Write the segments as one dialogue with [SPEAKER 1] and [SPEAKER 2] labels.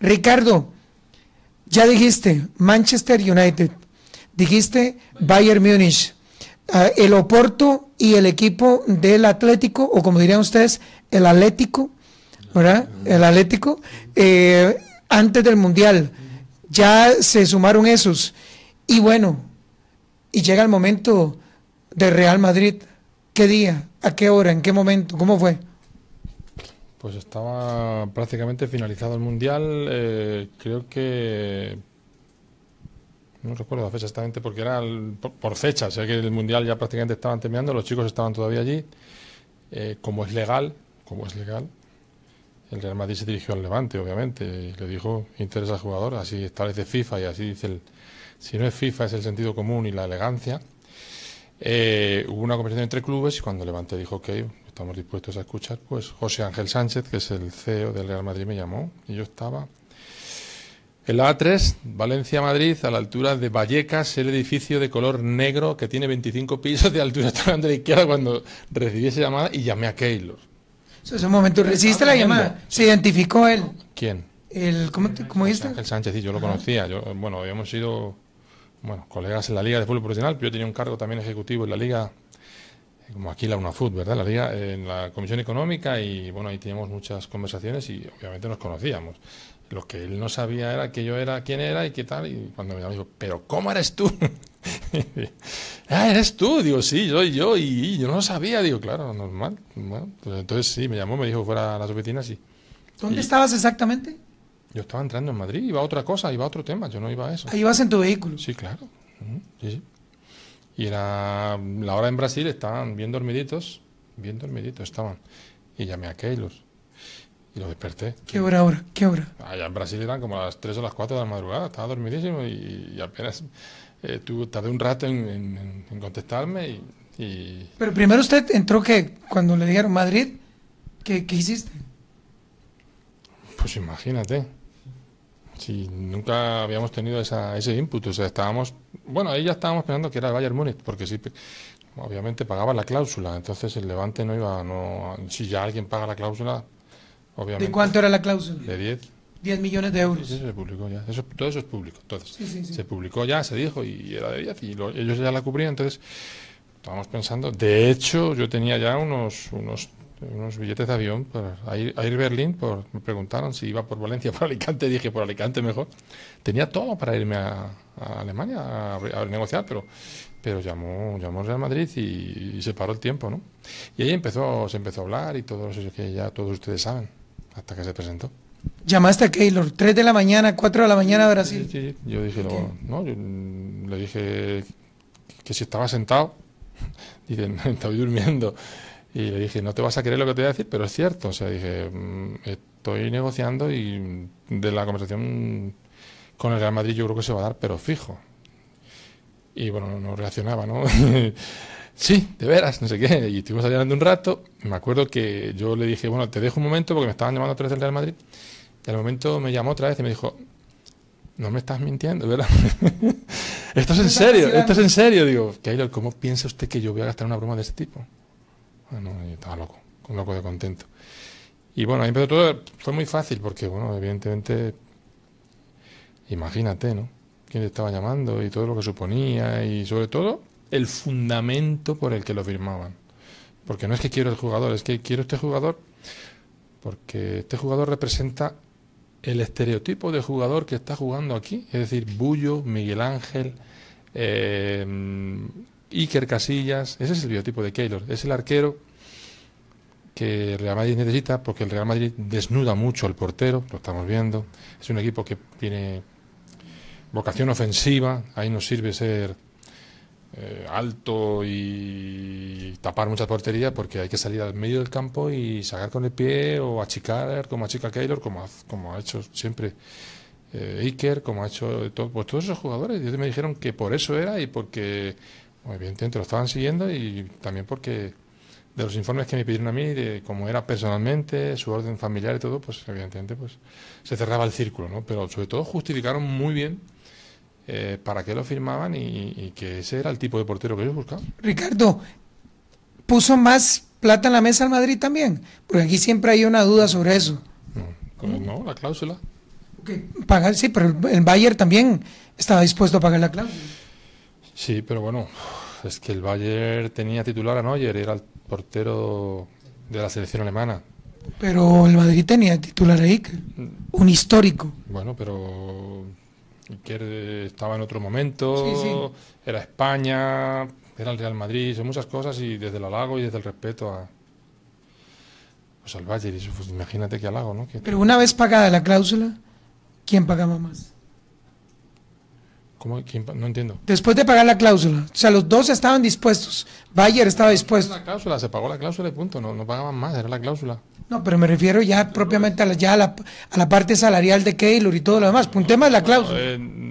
[SPEAKER 1] Ricardo, ya dijiste Manchester United, dijiste Bayern Múnich, ah, el Oporto y el equipo del Atlético, o como dirían ustedes, el Atlético, ¿verdad? El Atlético, eh, antes del Mundial. Ya se sumaron esos. Y bueno, y llega el momento de Real Madrid. ¿Qué día? ¿A qué hora? ¿En qué momento? ¿Cómo fue?
[SPEAKER 2] Pues estaba prácticamente finalizado el Mundial, eh, creo que... No recuerdo la fecha exactamente porque era por, fecha, fecha, sea eh, que el Mundial ya prácticamente estaban terminando, los chicos estaban todavía allí, eh, como es legal, como es legal, el Real Madrid se dirigió al Levante, obviamente, le dijo interesa al jugador, así establece FIFA y así dice el, si no es FIFA es el sentido común y la elegancia. Eh, hubo una conversación entre clubes y cuando levanté dijo que estamos dispuestos a escuchar, pues José Ángel Sánchez, que es el CEO del Real Madrid, me llamó y yo estaba en A3, Valencia-Madrid, a la altura de Vallecas, el edificio de color negro que tiene 25 pisos de altura. Estaba de la izquierda cuando recibí esa llamada y llamé a Keylor.
[SPEAKER 1] Eso es un momento. recibiste la llamada? ¿Se identificó él? ¿Quién? El, ¿Cómo, cómo Sánchez,
[SPEAKER 2] sí, yo lo conocía. bueno, habíamos ido bueno, colegas en la Liga de Fútbol Profesional, yo tenía un cargo también ejecutivo en la Liga, eh, como aquí la UNAFUT, ¿verdad? La Liga, eh, en la Comisión Económica y bueno, ahí teníamos muchas conversaciones y obviamente nos conocíamos. Lo que él no sabía era que yo era quién era y qué tal, y cuando me llamó dijo, pero ¿cómo eres tú? ah, eres tú, digo, sí, soy yo, y, yo no lo sabía, digo, claro, normal. Bueno, pues entonces sí, me llamó, me dijo fuera a las oficinas y...
[SPEAKER 1] ¿Dónde estabas exactamente?
[SPEAKER 2] Yo estaba entrando en Madrid, iba a otra cosa, iba a otro tema, yo no iba a eso. Ahí ibas
[SPEAKER 1] en tu vehículo. Sí, claro.
[SPEAKER 2] Y era la hora en Brasil, estaban bien dormiditos, bien dormiditos estaban. Y llamé a Keylor y lo desperté. ¿Qué hora ahora? ¿Qué hora? Allá en Brasil eran como las 3 o las 4 de la madrugada, estaba dormidísimo y, apenas eh, tardé un rato en, contestarme y, Pero primero
[SPEAKER 1] usted entró que cuando le dijeron Madrid, ¿qué, qué hiciste?
[SPEAKER 2] Pues imagínate. Sí, nunca habíamos tenido ese input. O sea, estábamos, bueno, ahí ya estábamos pensando que era el Bayern Múnich, porque sí, obviamente pagaba la cláusula. Entonces el Levante no iba, no, si ya alguien paga la cláusula, obviamente. ¿De cuánto era la cláusula? De 10.
[SPEAKER 1] 10 millones de euros. Eso
[SPEAKER 2] se publicó ya. Eso, todo eso es público. Entonces, se publicó ya, se dijo, y era de 10, y ellos ya la cubrían. Entonces, estábamos pensando. De hecho, yo tenía ya unos, unos unos billetes de avión para pues, a ir, a Berlín, por, pues, me preguntaron si iba por Valencia por Alicante, dije por Alicante mejor. Tenía todo para irme a, Alemania a, negociar, pero, pero llamó, llamó Real Madrid y, se paró el tiempo, ¿no? Y ahí empezó, se empezó a hablar y todo eso que ya todos ustedes saben, hasta que se presentó.
[SPEAKER 1] Llamaste a Keylor, 3 de la mañana, 4 de la mañana Brasil.
[SPEAKER 2] Yo dije, no, le dije que si estaba sentado, dicen, estaba durmiendo. Y le dije, no te vas a creer lo que te voy a decir, pero es cierto. O sea, dije, mm, estoy negociando y de la conversación con el Real Madrid yo creo que se va a dar, pero fijo. Y bueno, no reaccionaba, ¿no? sí, de veras, no sé qué. Y estuvimos hablando un rato. Me acuerdo que yo le dije, bueno, te dejo un momento porque me estaban llamando otra vez del Real Madrid. Y al momento me llamó otra vez y me dijo, no me estás mintiendo, ¿verdad? esto es en serio, esto es en serio. Digo, Keylor, ¿cómo piensa usted que yo voy a gastar una broma de ese tipo? Bueno, estaba loco, loco de contento. Y bueno, ahí empezó todo, fue muy fácil porque, bueno, evidentemente, imagínate, ¿no? Quién te estaba llamando y todo lo que suponía y sobre todo el fundamento por el que lo firmaban. Porque no es que quiero el jugador, es que quiero este jugador porque este jugador representa el estereotipo de jugador que está jugando aquí, es decir, Bullo, Miguel Ángel, eh, Iker Casillas, ese es el biotipo de Keylor, es el arquero que el Real Madrid necesita porque el Real Madrid desnuda mucho al portero, lo estamos viendo, es un equipo que tiene vocación ofensiva, ahí no sirve ser eh, alto y tapar muchas porterías porque hay que salir al medio del campo y sacar con el pie o achicar como achica Keylor, como, ha, hecho siempre eh, Iker, como ha hecho pues todos esos jugadores. Y me dijeron que por eso era y porque evidentemente lo estaban siguiendo y también porque de los informes que me pidieron a mí, de cómo era personalmente, su orden familiar y todo, pues evidentemente pues se cerraba el círculo, ¿no? Pero sobre todo justificaron muy bien eh, para qué lo firmaban y, que ese era el tipo de portero que ellos buscaban.
[SPEAKER 1] Ricardo, ¿puso más plata en la mesa al Madrid también? Porque aquí siempre hay una duda sobre eso.
[SPEAKER 2] No, pues, no la cláusula.
[SPEAKER 1] Pagar, sí, pero el, el Bayern también estaba dispuesto a pagar la cláusula.
[SPEAKER 2] Sí, pero bueno, es que el Bayern tenía titular a Neuer, era el portero de la selección alemana.
[SPEAKER 1] Pero el Madrid tenía titular a Iker, mm. un histórico.
[SPEAKER 2] Bueno, pero Iker estaba en otro momento, era España, era el Real Madrid, son muchas cosas y desde el halago y desde el respeto a, pues al Bayern, pues, imagínate que halago, ¿no? Pero
[SPEAKER 1] una vez pagada la cláusula, ¿quién pagaba más?
[SPEAKER 2] No entiendo.
[SPEAKER 1] Después de pagar la cláusula. O sea, los dos estaban dispuestos. Bayer estaba dispuesto. La cláusula, se pagó la cláusula y punto. No, pagaban más, era la cláusula. No, pero me refiero ya propiamente a la, ya a la, parte salarial de Keylor y todo lo demás. Un tema de la cláusula.
[SPEAKER 2] Eh,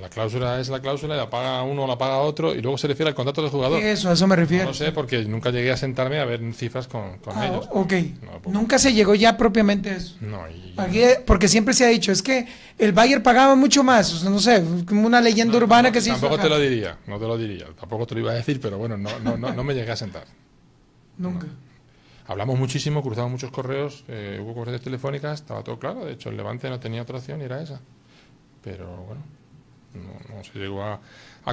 [SPEAKER 2] la cláusula es la cláusula, la paga uno, o la paga otro, y luego se refiere al contrato del jugador. Eso, a eso me refiero. No, sé, porque nunca llegué a sentarme a ver cifras con, ah, ellos.
[SPEAKER 1] Ok. Pues, nunca se llegó ya propiamente a eso. No, porque, siempre se ha dicho, es que el Bayern pagaba mucho más, no sé, como una leyenda urbana que se Tampoco te lo diría,
[SPEAKER 2] no te lo diría, tampoco te lo iba a decir, pero bueno, no, no, no, me llegué a sentar. Nunca hablamos muchísimo, cruzamos muchos correos, eh, hubo correos telefónicas, estaba todo claro. De hecho, el Levante no tenía otra opción y era esa. Pero bueno, no, se llegó a,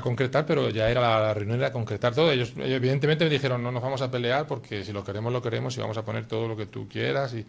[SPEAKER 2] concretar, pero ya era la, reunión era concretar todo. Ellos, ellos, evidentemente me dijeron, no nos vamos a pelear porque si lo queremos, lo queremos y vamos a poner todo lo que tú quieras. Y,